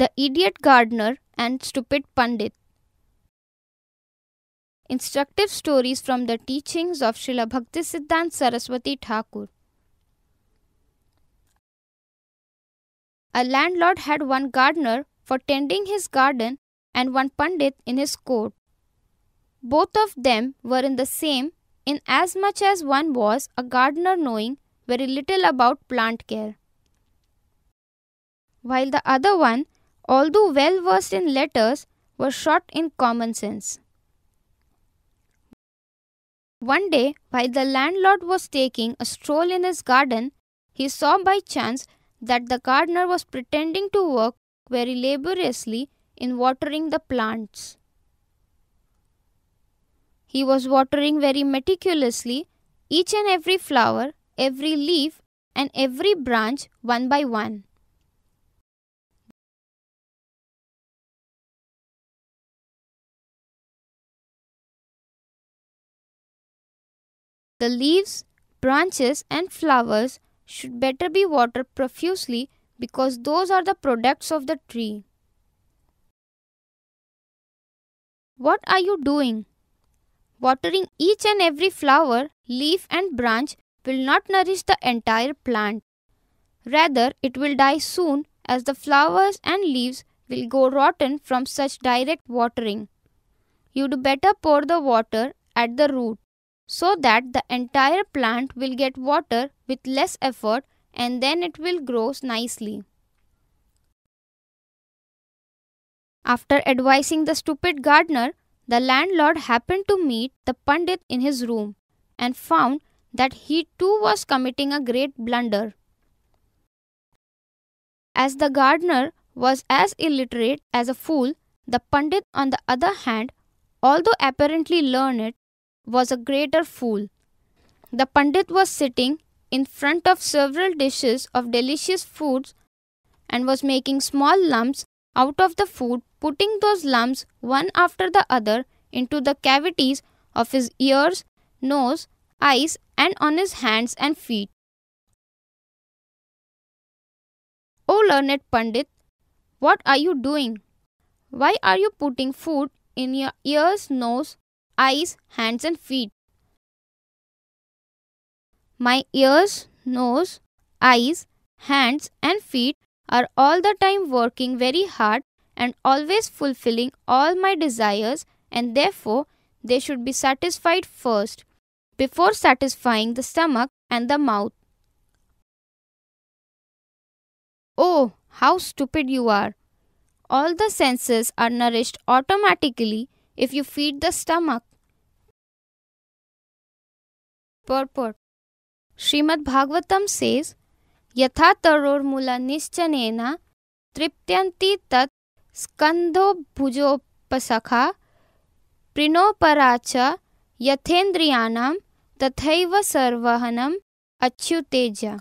The Idiot Gardener and Stupid Pandit. Instructive stories from the teachings of Srila Siddhan Saraswati Thakur. A landlord had one gardener for tending his garden and one pandit in his court. Both of them were in the same, inasmuch as one was a gardener knowing very little about plant care, while the other one although well versed in letters, was short in common sense. One day, while the landlord was taking a stroll in his garden, he saw by chance that the gardener was pretending to work very laboriously in watering the plants. He was watering very meticulously each and every flower, every leaf, and every branch one by one. The leaves, branches, and flowers should better be watered profusely because those are the products of the tree. What are you doing? Watering each and every flower, leaf, and branch will not nourish the entire plant. Rather, it will die soon as the flowers and leaves will go rotten from such direct watering. You'd better pour the water at the root so that the entire plant will get water with less effort and then it will grow nicely. After advising the stupid gardener, the landlord happened to meet the Pandit in his room and found that he too was committing a great blunder. As the gardener was as illiterate as a fool, the Pandit, on the other hand, although apparently learned, was a greater fool. The Pandit was sitting in front of several dishes of delicious foods and was making small lumps out of the food, putting those lumps one after the other into the cavities of his ears, nose, eyes, and on his hands and feet. O learned Pandit, what are you doing? Why are you putting food in your ears, nose, eyes, hands, and feet. My ears, nose, eyes, hands, and feet are all the time working very hard and always fulfilling all my desires, and therefore they should be satisfied first before satisfying the stomach and the mouth. Oh, how stupid you are! All the senses are nourished automatically If you feed the stomach, purport. Srimad Bhagavatam says, Yatha taror mula nischanena triptyanti tat skandho bhujo bhujopasakha prinoparacha यथेन्द्रियाणाम तथैव सर्वहनम अच्युतेजा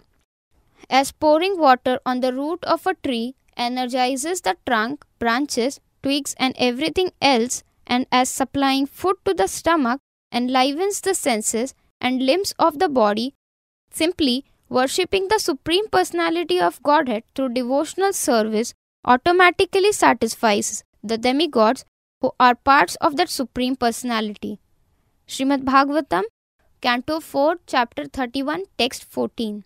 As pouring water on the root of a tree energizes the trunk, branches, twigs, and everything else, and as supplying food to the stomach, enlivens the senses and limbs of the body, simply worshipping the Supreme Personality of Godhead through devotional service automatically satisfies the demigods who are parts of that Supreme Personality. Srimad Bhagavatam, Canto 4, Chapter 31, Text 14.